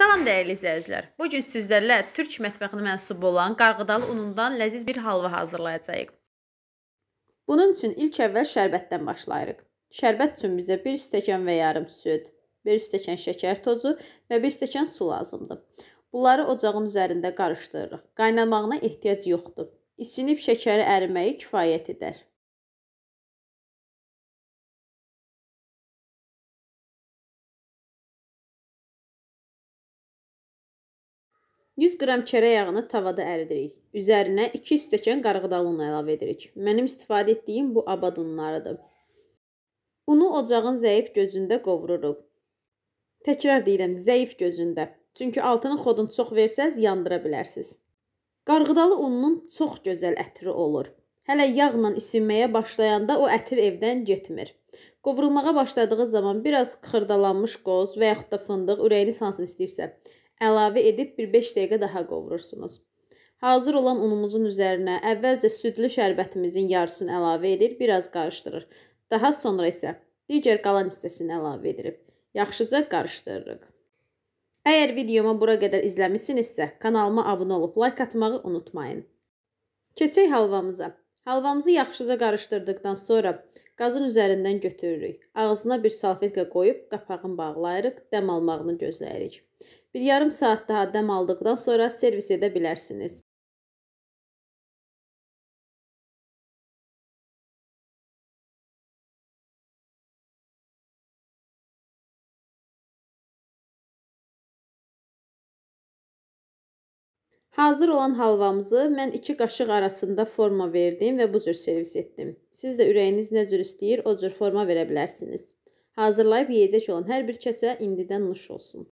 Salam dəyərli izləyicilər. Bu gün sizlərlə türk mətbəxinə mənsub olan qarğıdalı unundan ləziz bir halva hazırlayacağıq. Bunun üçün ilk əvvəl şərbətdən başlayırıq. Şərbət üçün bizə 1 stəkan və yarım süd, 1 stəkan şəkər tozu və 1 stəkan su lazımdır. Bunları ocağın üzərində qarışdırırıq. Qaynamağına ehtiyac yoxdur. İçinib şəkəri əriməyi kifayət edər. 100 qram çərə yağını tavada əridirik. Üzərinə 2 stəkan qarğıdalı un əlavə edirik. Mənim istifadə etdiyim bu abad unlarıdır. Unu ocağın zəif gözündə qovururuq. Təkrar deyirəm, zəif gözündə. Çünki altının xodunu çox versəz, yandıra bilərsiniz. Qarğıdalı ununun çox gözəl ətri olur. Hələ yağla isinməyə başlayanda o ətir evdən getmir. Qovrulmağa başladığı zaman biraz xırdalanmış qoz və yaxud da fındıq ürəyiniz hansını istəyirsə, əlavə edib 1-5 dəqiqə daha qovurursunuz. Hazır olan unumuzun üzərinə əvvəlcə südlü şərbətimizin yarısını əlavə edir, biraz qarışdırır. Daha sonra isə digər qalan hissəsini əlavə edib yaxşıca qarışdırırıq. Əgər videomu bura qədər izləmisinizsə, kanalıma abunə olub like atmağı unutmayın. Keçək halvamıza. Halvamızı yaxşıca qarışdırdıqdan sonra qazın üzərindən götürürük. Ağzına bir salfetka qoyub qapağını bağlayırıq, dəm almağını gözləyirik. Bir yarım saat daha dəm aldıqdan sonra servis edə bilərsiniz. Hazır olan halvamızı mən 2 qaşıq arasında forma verdim və bu cür servis etdim. Siz də ürəyiniz nə cür istəyir, o cür forma verə bilərsiniz. Hazırlayıb yeyəcək olan hər bir kəsə indidən nuş olsun.